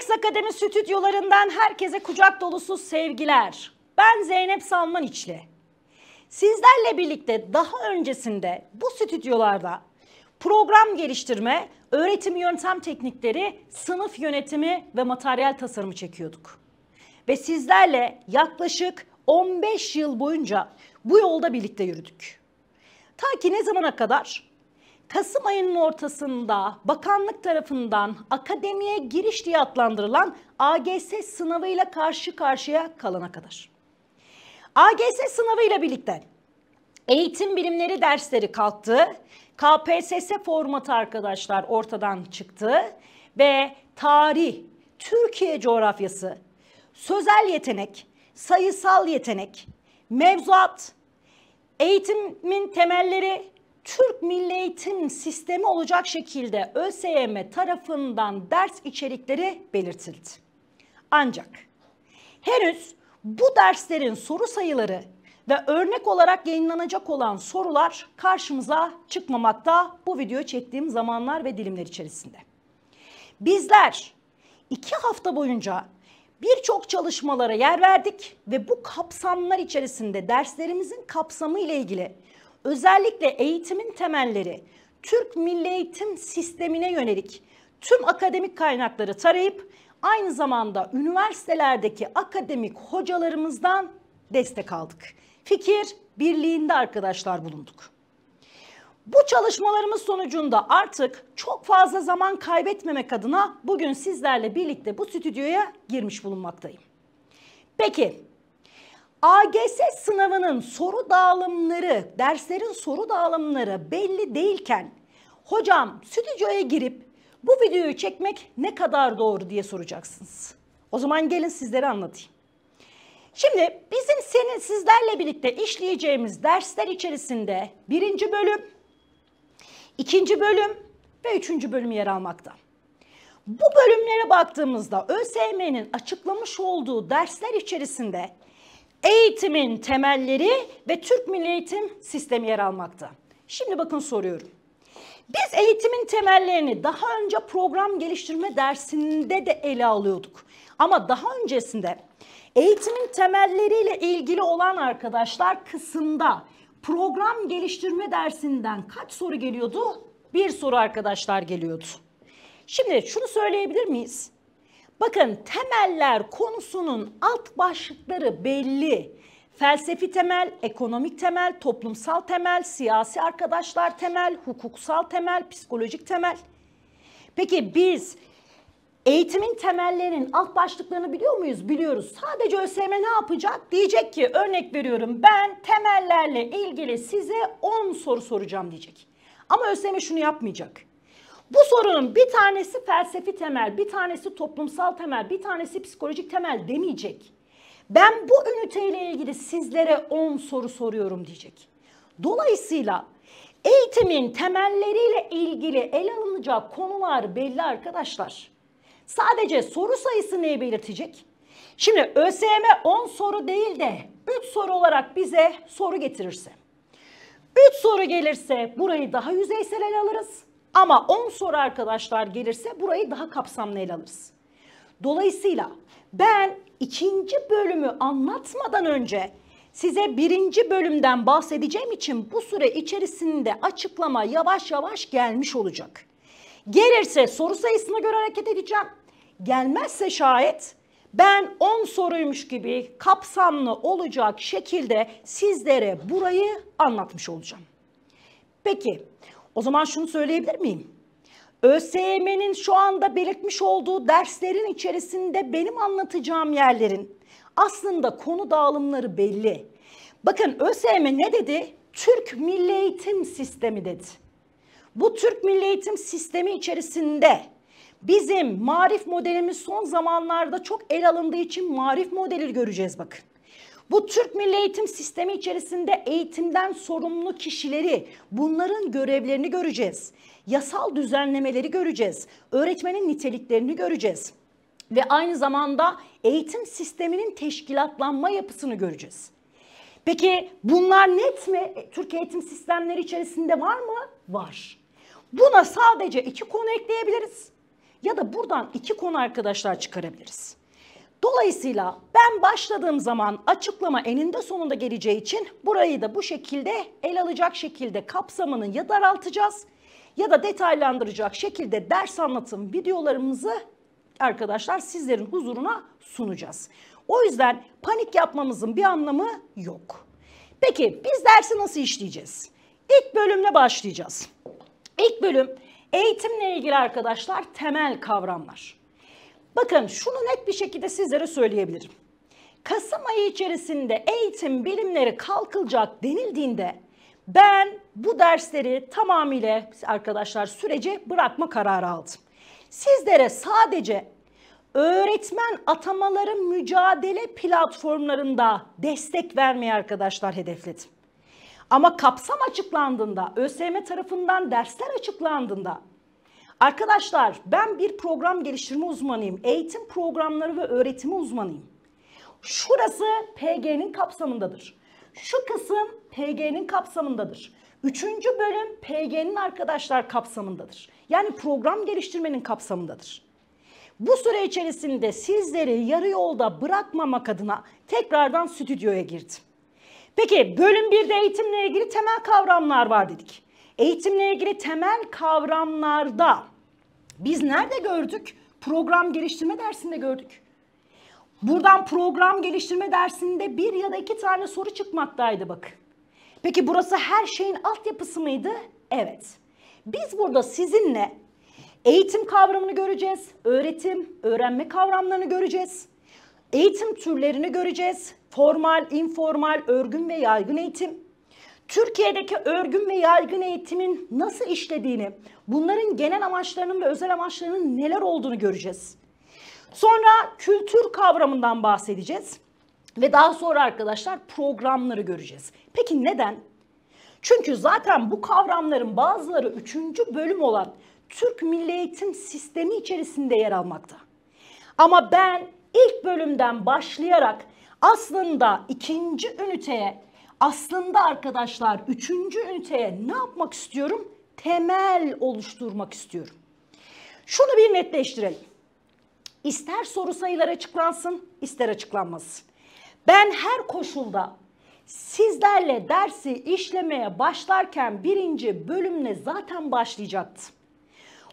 Lex Akademi stüdyolarından herkese kucak dolusu sevgiler. Ben Zeynep Salman İçli. Sizlerle birlikte daha öncesinde bu stüdyolarda program geliştirme, öğretim yöntem teknikleri, sınıf yönetimi ve materyal tasarımı çekiyorduk. Ve sizlerle yaklaşık 15 yıl boyunca bu yolda birlikte yürüdük. Ta ki ne zamana kadar? Kasım ayının ortasında bakanlık tarafından akademiye giriş diye adlandırılan AGS sınavıyla karşı karşıya kalana kadar. AGS sınavıyla birlikte eğitim bilimleri dersleri kalktı. KPSS formatı arkadaşlar ortadan çıktı ve tarih, Türkiye coğrafyası, sözel yetenek, sayısal yetenek, mevzuat, eğitimin temelleri, Türk Milli Eğitim Sistemi olacak şekilde ÖSYM tarafından ders içerikleri belirtildi. Ancak henüz bu derslerin soru sayıları ve örnek olarak yayınlanacak olan sorular karşımıza çıkmamakta bu video çektiğim zamanlar ve dilimler içerisinde. Bizler iki hafta boyunca birçok çalışmalara yer verdik ve bu kapsamlar içerisinde derslerimizin kapsamı ile ilgili özellikle eğitimin temelleri Türk Milli Eğitim Sistemi'ne yönelik tüm akademik kaynakları tarayıp aynı zamanda üniversitelerdeki akademik hocalarımızdan destek aldık. Fikir birliğinde arkadaşlar bulunduk. Bu çalışmalarımız sonucunda artık çok fazla zaman kaybetmemek adına bugün sizlerle birlikte bu stüdyoya girmiş bulunmaktayım. Peki AGS sınavının soru dağılımları, derslerin soru dağılımları belli değilken hocam stüdyoya girip bu videoyu çekmek ne kadar doğru diye soracaksınız. O zaman gelin sizlere anlatayım. Şimdi bizim senin sizlerle birlikte işleyeceğimiz dersler içerisinde birinci bölüm, ikinci bölüm ve üçüncü bölüm yer almakta. Bu bölümlere baktığımızda ÖSYM'nin açıklamış olduğu dersler içerisinde eğitimin temelleri ve Türk Milli Eğitim Sistemi yer almakta. Şimdi bakın soruyorum. Biz eğitimin temellerini daha önce program geliştirme dersinde de ele alıyorduk. Ama daha öncesinde eğitimin temelleriyle ilgili olan arkadaşlar kısımda program geliştirme dersinden kaç soru geliyordu? Bir soru arkadaşlar geliyordu. Şimdi şunu söyleyebilir miyiz? Bakın temeller konusunun alt başlıkları belli. Felsefi temel, ekonomik temel, toplumsal temel, siyasi arkadaşlar temel, hukuksal temel, psikolojik temel. Peki biz eğitimin temellerinin alt başlıklarını biliyor muyuz? Biliyoruz. Sadece ÖSYM ne yapacak? Diyecek ki örnek veriyorum ben temellerle ilgili size 10 soru soracağım diyecek. Ama ÖSYM şunu yapmayacak. Bu sorunun bir tanesi felsefi temel, bir tanesi toplumsal temel, bir tanesi psikolojik temel demeyecek. Ben bu üniteyle ilgili sizlere 10 soru soruyorum diyecek. Dolayısıyla eğitimin temelleriyle ilgili ele alınacak konular belli arkadaşlar. Sadece soru sayısı neyi belirtecek? Şimdi ÖSYM 10 soru değil de 3 soru olarak bize soru getirirse. 3 soru gelirse burayı daha yüzeysel ele alırız. Ama 10 soru arkadaşlar gelirse burayı daha kapsamlı ele alırız. Dolayısıyla ben ikinci bölümü anlatmadan önce size birinci bölümden bahsedeceğim için bu süre içerisinde açıklama yavaş yavaş gelmiş olacak. Gelirse soru sayısına göre hareket edeceğim. Gelmezse şayet ben 10 soruymuş gibi kapsamlı olacak şekilde sizlere burayı anlatmış olacağım. Peki o zaman şunu söyleyebilir miyim? ÖSYM'nin şu anda belirtmiş olduğu derslerin içerisinde benim anlatacağım yerlerin aslında konu dağılımları belli. Bakın ÖSYM ne dedi? Türk Milli Eğitim Sistemi dedi. Bu Türk Milli Eğitim Sistemi içerisinde bizim marif modelimiz son zamanlarda çok el alındığı için marif modeli göreceğiz bakın. Bu Türk Milli Eğitim Sistemi içerisinde eğitimden sorumlu kişileri, bunların görevlerini göreceğiz. Yasal düzenlemeleri göreceğiz. Öğretmenin niteliklerini göreceğiz. Ve aynı zamanda eğitim sisteminin teşkilatlanma yapısını göreceğiz. Peki bunlar net mi? E, Türk eğitim sistemleri içerisinde var mı? Var. Buna sadece iki konu ekleyebiliriz. Ya da buradan iki konu arkadaşlar çıkarabiliriz. Dolayısıyla ben başladığım zaman açıklama eninde sonunda geleceği için burayı da bu şekilde el alacak şekilde kapsamını ya daraltacağız ya da detaylandıracak şekilde ders anlatım videolarımızı arkadaşlar sizlerin huzuruna sunacağız. O yüzden panik yapmamızın bir anlamı yok. Peki biz dersi nasıl işleyeceğiz? İlk bölümle başlayacağız. İlk bölüm eğitimle ilgili arkadaşlar temel kavramlar. Bakın şunu net bir şekilde sizlere söyleyebilirim. Kasım ayı içerisinde eğitim bilimleri kalkılacak denildiğinde ben bu dersleri tamamıyla arkadaşlar sürece bırakma kararı aldım. Sizlere sadece öğretmen atamaları mücadele platformlarında destek vermeye arkadaşlar hedefledim. Ama kapsam açıklandığında, ÖSYM tarafından dersler açıklandığında Arkadaşlar ben bir program geliştirme uzmanıyım. Eğitim programları ve öğretimi uzmanıyım. Şurası PG'nin kapsamındadır. Şu kısım PG'nin kapsamındadır. Üçüncü bölüm PG'nin arkadaşlar kapsamındadır. Yani program geliştirmenin kapsamındadır. Bu süre içerisinde sizleri yarı yolda bırakmamak adına tekrardan stüdyoya girdim. Peki bölüm 1'de eğitimle ilgili temel kavramlar var dedik. Eğitimle ilgili temel kavramlarda biz nerede gördük? Program geliştirme dersinde gördük. Buradan program geliştirme dersinde bir ya da iki tane soru çıkmaktaydı bak. Peki burası her şeyin altyapısı mıydı? Evet. Biz burada sizinle eğitim kavramını göreceğiz. Öğretim, öğrenme kavramlarını göreceğiz. Eğitim türlerini göreceğiz. Formal, informal, örgün ve yaygın eğitim. Türkiye'deki örgün ve yaygın eğitimin nasıl işlediğini, bunların genel amaçlarının ve özel amaçlarının neler olduğunu göreceğiz. Sonra kültür kavramından bahsedeceğiz ve daha sonra arkadaşlar programları göreceğiz. Peki neden? Çünkü zaten bu kavramların bazıları 3. bölüm olan Türk Milli Eğitim Sistemi içerisinde yer almakta. Ama ben ilk bölümden başlayarak aslında ikinci üniteye aslında arkadaşlar üçüncü üniteye ne yapmak istiyorum? Temel oluşturmak istiyorum. Şunu bir netleştirelim. İster soru sayıları açıklansın, ister açıklanmasın. Ben her koşulda sizlerle dersi işlemeye başlarken birinci bölümle zaten başlayacaktı.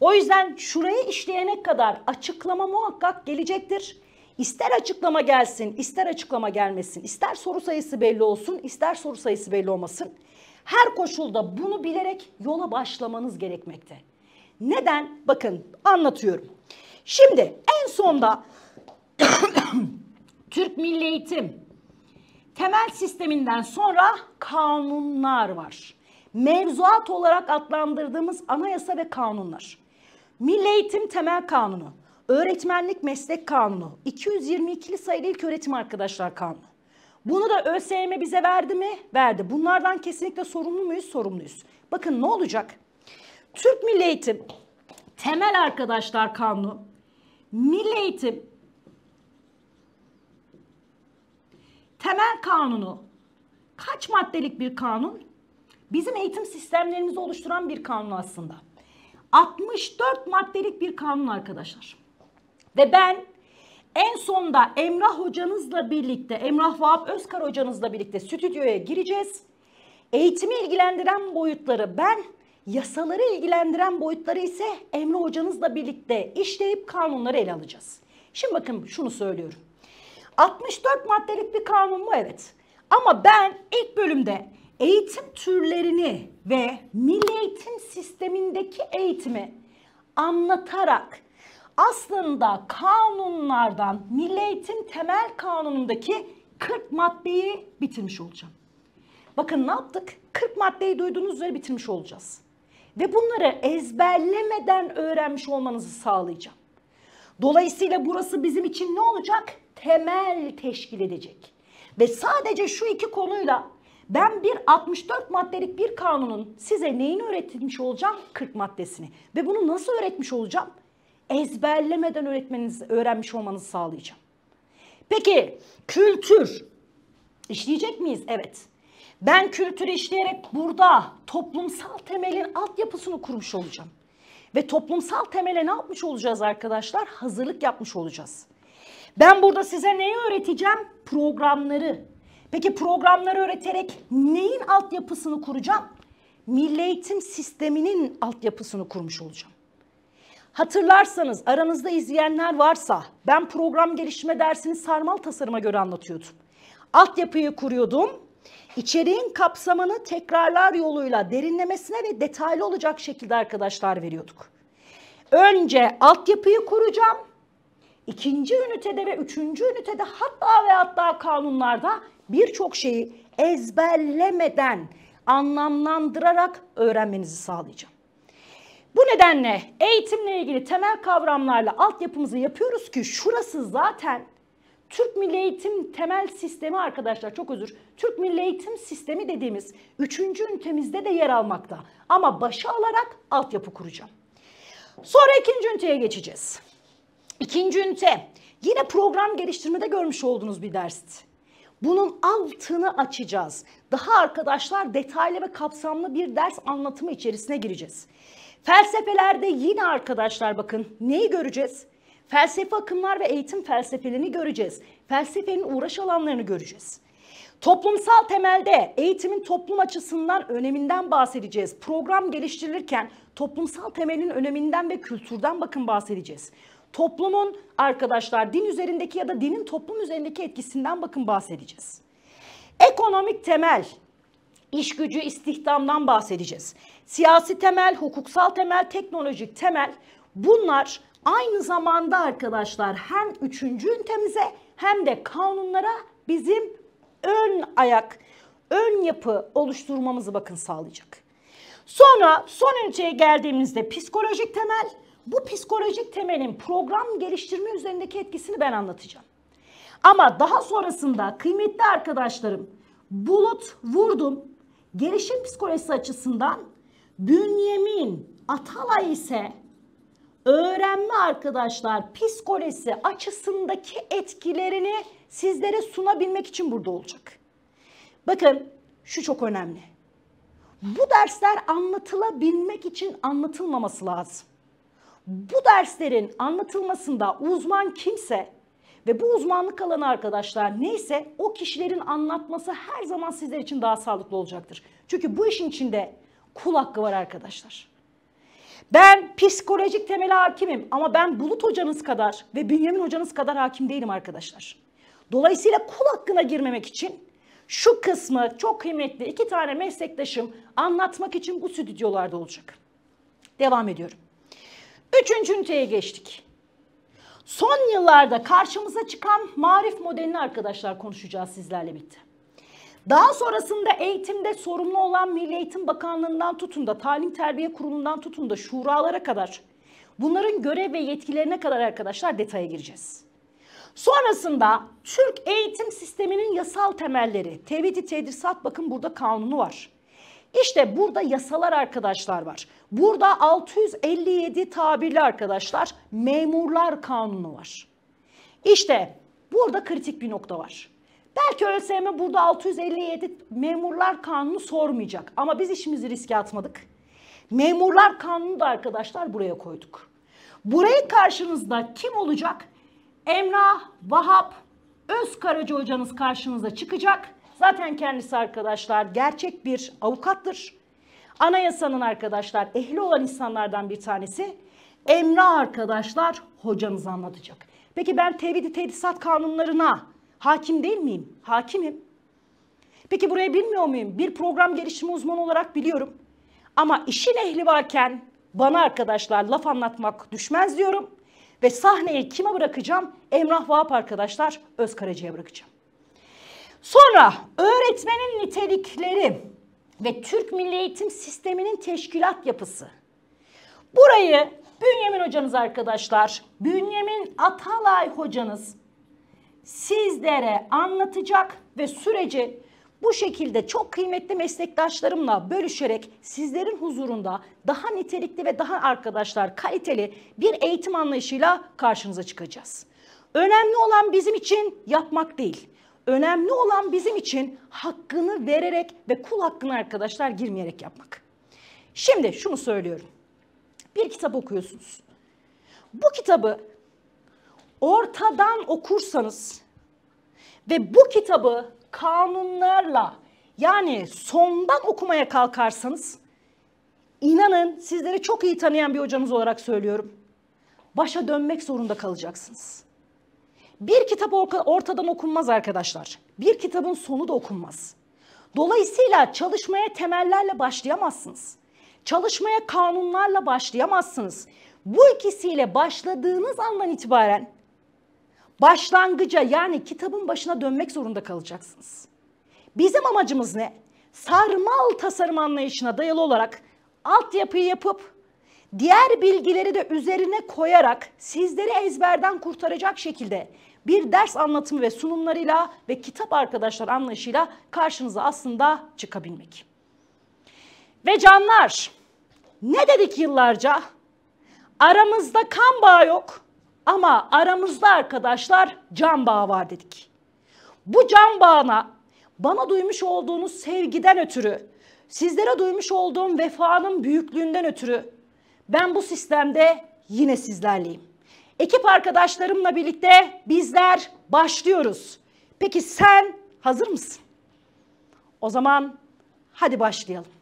O yüzden şuraya işleyene kadar açıklama muhakkak gelecektir. İster açıklama gelsin, ister açıklama gelmesin, ister soru sayısı belli olsun, ister soru sayısı belli olmasın. Her koşulda bunu bilerek yola başlamanız gerekmekte. Neden? Bakın anlatıyorum. Şimdi en sonda Türk Milli Eğitim temel sisteminden sonra kanunlar var. Mevzuat olarak adlandırdığımız anayasa ve kanunlar. Milli Eğitim Temel Kanunu Öğretmenlik Meslek Kanunu. 222'li sayılı ilk öğretim arkadaşlar kanunu. Bunu da ÖSYM bize verdi mi? Verdi. Bunlardan kesinlikle sorumlu muyuz? Sorumluyuz. Bakın ne olacak? Türk Milli Eğitim Temel Arkadaşlar Kanunu, Milli Eğitim Temel Kanunu kaç maddelik bir kanun? Bizim eğitim sistemlerimizi oluşturan bir kanun aslında. 64 maddelik bir kanun arkadaşlar. Ve ben en sonda Emrah hocanızla birlikte, Emrah Vahap Özkar hocanızla birlikte stüdyoya gireceğiz. Eğitimi ilgilendiren boyutları ben, yasaları ilgilendiren boyutları ise Emre hocanızla birlikte işleyip kanunları ele alacağız. Şimdi bakın şunu söylüyorum. 64 maddelik bir kanun mu? Evet. Ama ben ilk bölümde eğitim türlerini ve milli eğitim sistemindeki eğitimi anlatarak aslında kanunlardan Milli Eğitim Temel Kanunu'ndaki 40 maddeyi bitirmiş olacağım. Bakın ne yaptık? 40 maddeyi duyduğunuz üzere bitirmiş olacağız. Ve bunları ezberlemeden öğrenmiş olmanızı sağlayacağım. Dolayısıyla burası bizim için ne olacak? Temel teşkil edecek. Ve sadece şu iki konuyla ben bir 64 maddelik bir kanunun size neyini öğretmiş olacağım? 40 maddesini. Ve bunu nasıl öğretmiş olacağım? ezberlemeden öğretmeniniz öğrenmiş olmanızı sağlayacağım. Peki kültür işleyecek miyiz? Evet. Ben kültürü işleyerek burada toplumsal temelin altyapısını kurmuş olacağım. Ve toplumsal temele ne yapmış olacağız arkadaşlar? Hazırlık yapmış olacağız. Ben burada size neyi öğreteceğim? Programları. Peki programları öğreterek neyin altyapısını kuracağım? Milli eğitim sisteminin altyapısını kurmuş olacağım. Hatırlarsanız aranızda izleyenler varsa ben program gelişme dersini sarmal tasarıma göre anlatıyordum. Altyapıyı kuruyordum. İçeriğin kapsamını tekrarlar yoluyla derinlemesine ve detaylı olacak şekilde arkadaşlar veriyorduk. Önce altyapıyı kuracağım. İkinci ünitede ve üçüncü ünitede hatta ve hatta kanunlarda birçok şeyi ezberlemeden anlamlandırarak öğrenmenizi sağlayacağım. Bu nedenle eğitimle ilgili temel kavramlarla altyapımızı yapıyoruz ki şurası zaten Türk Milli Eğitim temel sistemi arkadaşlar çok özür. Türk Milli Eğitim sistemi dediğimiz üçüncü ünitemizde de yer almakta. Ama başa alarak altyapı kuracağım. Sonra ikinci üniteye geçeceğiz. İkinci ünite yine program geliştirmede görmüş olduğunuz bir dersti. Bunun altını açacağız. Daha arkadaşlar detaylı ve kapsamlı bir ders anlatımı içerisine gireceğiz. Felsefelerde yine arkadaşlar bakın neyi göreceğiz? Felsefe akımlar ve eğitim felsefelerini göreceğiz. Felsefenin uğraş alanlarını göreceğiz. Toplumsal temelde eğitimin toplum açısından öneminden bahsedeceğiz. Program geliştirilirken toplumsal temelin öneminden ve kültürden bakın bahsedeceğiz. Toplumun arkadaşlar din üzerindeki ya da dinin toplum üzerindeki etkisinden bakın bahsedeceğiz. Ekonomik temel, iş gücü istihdamdan bahsedeceğiz siyasi temel, hukuksal temel, teknolojik temel bunlar aynı zamanda arkadaşlar hem üçüncü ünitemize hem de kanunlara bizim ön ayak, ön yapı oluşturmamızı bakın sağlayacak. Sonra son üniteye geldiğimizde psikolojik temel, bu psikolojik temelin program geliştirme üzerindeki etkisini ben anlatacağım. Ama daha sonrasında kıymetli arkadaşlarım Bulut Vurdum gelişim psikolojisi açısından Bünyemin atalay ise öğrenme arkadaşlar psikolojisi açısındaki etkilerini sizlere sunabilmek için burada olacak. Bakın şu çok önemli. Bu dersler anlatılabilmek için anlatılmaması lazım. Bu derslerin anlatılmasında uzman kimse ve bu uzmanlık alanı arkadaşlar neyse o kişilerin anlatması her zaman sizler için daha sağlıklı olacaktır. Çünkü bu işin içinde Kul hakkı var arkadaşlar. Ben psikolojik temele hakimim ama ben Bulut hocanız kadar ve Bünyamin hocanız kadar hakim değilim arkadaşlar. Dolayısıyla kul hakkına girmemek için şu kısmı çok kıymetli iki tane meslektaşım anlatmak için bu stüdyolarda olacak. Devam ediyorum. Üçüncü üniteye geçtik. Son yıllarda karşımıza çıkan marif modelini arkadaşlar konuşacağız sizlerle birlikte. Daha sonrasında eğitimde sorumlu olan Milli Eğitim Bakanlığı'ndan tutun da Talim Terbiye Kurulundan tutun da şuralara kadar bunların görev ve yetkilerine kadar arkadaşlar detaya gireceğiz. Sonrasında Türk eğitim sisteminin yasal temelleri, tevhidi tedrisat bakın burada kanunu var. İşte burada yasalar arkadaşlar var. Burada 657 tabirli arkadaşlar memurlar kanunu var. İşte burada kritik bir nokta var. Belki ÖSYM burada 657 memurlar kanunu sormayacak. Ama biz işimizi riske atmadık. Memurlar kanunu da arkadaşlar buraya koyduk. Burayı karşınızda kim olacak? Emrah, Vahap, Özkaraca hocanız karşınıza çıkacak. Zaten kendisi arkadaşlar gerçek bir avukattır. Anayasanın arkadaşlar ehli olan insanlardan bir tanesi. Emrah arkadaşlar hocanız anlatacak. Peki ben tevhid-i tedrisat kanunlarına Hakim değil miyim? Hakimim. Peki buraya bilmiyor muyum? Bir program gelişimi uzmanı olarak biliyorum. Ama işin ehli varken bana arkadaşlar laf anlatmak düşmez diyorum. Ve sahneyi kime bırakacağım? Emrah Vahap arkadaşlar Özkaraci'ye bırakacağım. Sonra öğretmenin nitelikleri ve Türk Milli Eğitim Sistemi'nin teşkilat yapısı. Burayı Bünyamin hocanız arkadaşlar, Bünyamin Atalay hocanız sizlere anlatacak ve süreci bu şekilde çok kıymetli meslektaşlarımla bölüşerek sizlerin huzurunda daha nitelikli ve daha arkadaşlar kaliteli bir eğitim anlayışıyla karşınıza çıkacağız. Önemli olan bizim için yapmak değil. Önemli olan bizim için hakkını vererek ve kul hakkını arkadaşlar girmeyerek yapmak. Şimdi şunu söylüyorum. Bir kitap okuyorsunuz. Bu kitabı ortadan okursanız ve bu kitabı kanunlarla yani sondan okumaya kalkarsanız inanın sizleri çok iyi tanıyan bir hocamız olarak söylüyorum. Başa dönmek zorunda kalacaksınız. Bir kitap ortadan okunmaz arkadaşlar. Bir kitabın sonu da okunmaz. Dolayısıyla çalışmaya temellerle başlayamazsınız. Çalışmaya kanunlarla başlayamazsınız. Bu ikisiyle başladığınız andan itibaren Başlangıca yani kitabın başına dönmek zorunda kalacaksınız. Bizim amacımız ne? Sarmal tasarım anlayışına dayalı olarak altyapıyı yapıp diğer bilgileri de üzerine koyarak sizleri ezberden kurtaracak şekilde bir ders anlatımı ve sunumlarıyla ve kitap arkadaşlar anlayışıyla karşınıza aslında çıkabilmek. Ve canlar ne dedik yıllarca? Aramızda kan bağı yok. Ama aramızda arkadaşlar can bağı var dedik. Bu can bağına bana duymuş olduğunuz sevgiden ötürü, sizlere duymuş olduğum vefanın büyüklüğünden ötürü ben bu sistemde yine sizlerleyim. Ekip arkadaşlarımla birlikte bizler başlıyoruz. Peki sen hazır mısın? O zaman hadi başlayalım.